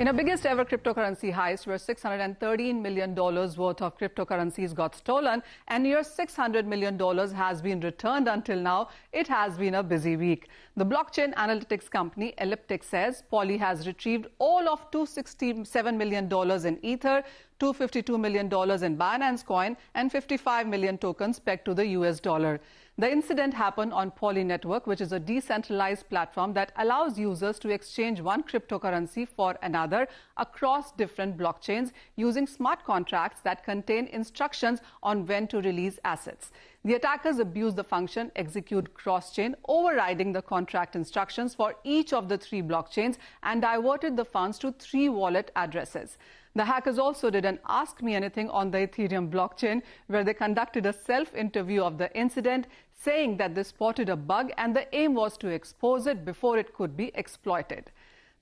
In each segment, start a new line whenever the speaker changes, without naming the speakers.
In a biggest ever cryptocurrency heist, where $613 million worth of cryptocurrencies got stolen and near $600 million has been returned until now, it has been a busy week. The blockchain analytics company Elliptic says Poly has retrieved all of $267 million in Ether, $252 million in Binance coin, and 55 million tokens pegged to the US dollar. The incident happened on Poly Network, which is a decentralized platform that allows users to exchange one cryptocurrency for another across different blockchains using smart contracts that contain instructions on when to release assets. The attackers abuse the function execute cross chain, overriding the contract instructions for each of the three blockchains and diverted the funds to three wallet addresses. The hackers also did an Ask Me Anything on the Ethereum blockchain, where they conducted a self interview of the incident, saying that they spotted a bug and the aim was to expose it before it could be exploited.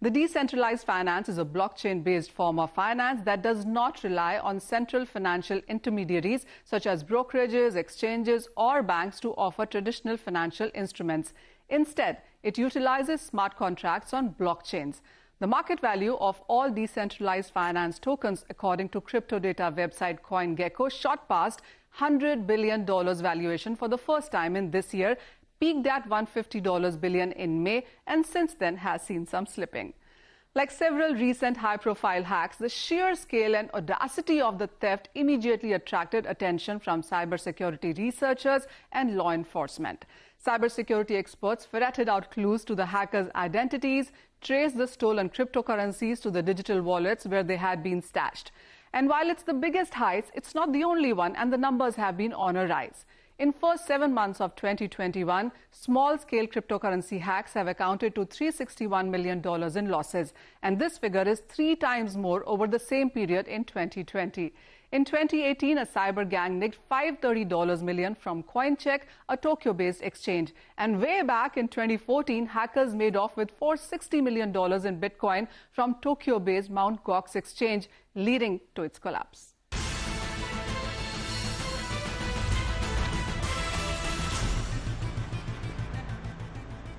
The decentralized finance is a blockchain based form of finance that does not rely on central financial intermediaries such as brokerages, exchanges, or banks to offer traditional financial instruments. Instead, it utilizes smart contracts on blockchains. The market value of all decentralized finance tokens, according to crypto data website CoinGecko, shot past $100 billion valuation for the first time in this year, peaked at $150 billion in May, and since then has seen some slipping. Like several recent high-profile hacks, the sheer scale and audacity of the theft immediately attracted attention from cybersecurity researchers and law enforcement. Cybersecurity experts ferreted out clues to the hackers' identities, traced the stolen cryptocurrencies to the digital wallets where they had been stashed. And while it's the biggest heist, it's not the only one, and the numbers have been on a rise. In first 7 months of 2021, small-scale cryptocurrency hacks have accounted to 361 million dollars in losses, and this figure is 3 times more over the same period in 2020. In 2018, a cyber gang nicked $530 million from Coincheck, a Tokyo-based exchange. And way back in 2014, hackers made off with $460 million in Bitcoin from Tokyo-based Mt. Gox exchange, leading to its collapse.